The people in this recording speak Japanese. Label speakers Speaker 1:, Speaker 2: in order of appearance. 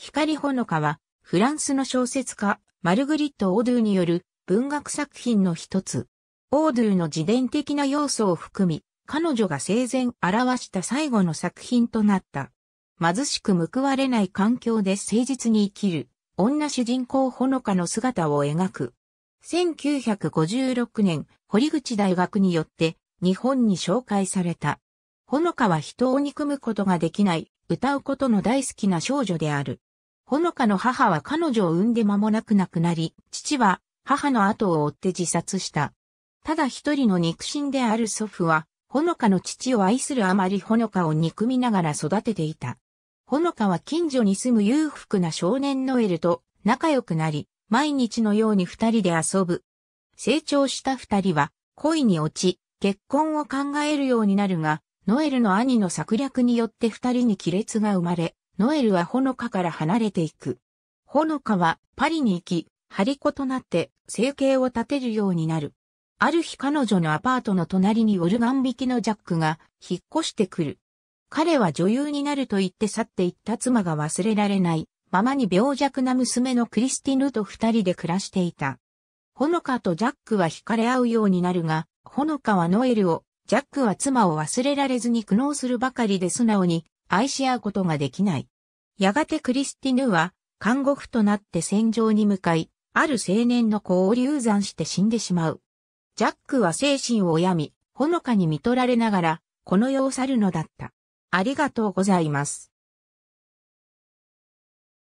Speaker 1: 光ほのかは、フランスの小説家、マルグリット・オードゥによ
Speaker 2: る文学作品の一つ。オードゥの自伝的な要素を含み、彼女が生前表した最後の作品となった。貧しく報われない環境で誠実に生きる、女主人公ほのかの姿を描く。1956年、堀口大学によって日本に紹介された。ほのかは人を憎むことができない、歌うことの大好きな少女である。ほのかの母は彼女を産んで間もなく亡くなり、父は母の後を追って自殺した。ただ一人の肉親である祖父は、ほのかの父を愛するあまりほのかを憎みながら育てていた。ほのかは近所に住む裕福な少年ノエルと仲良くなり、毎日のように二人で遊ぶ。成長した二人は恋に落ち、結婚を考えるようになるが、ノエルの兄の策略によって二人に亀裂が生まれ、ノエルはほのかから離れていく。ほのかはパリに行き、張り子となって生計を立てるようになる。ある日彼女のアパートの隣にオルガン引きのジャックが引っ越してくる。彼は女優になると言って去っていった妻が忘れられない、ままに病弱な娘のクリスティヌと二人で暮らしていた。ほのかとジャックは惹かれ合うようになるが、ほのかはノエルを、ジャックは妻を忘れられずに苦悩するばかりで素直に愛し合うことができない。やがてクリスティヌは、看護婦となって戦場に向かい、ある青年の子を流産して死んでしまう。ジャックは精神を病み、ほのかに見とられな
Speaker 1: がら、この世を去るのだった。ありがとうございます。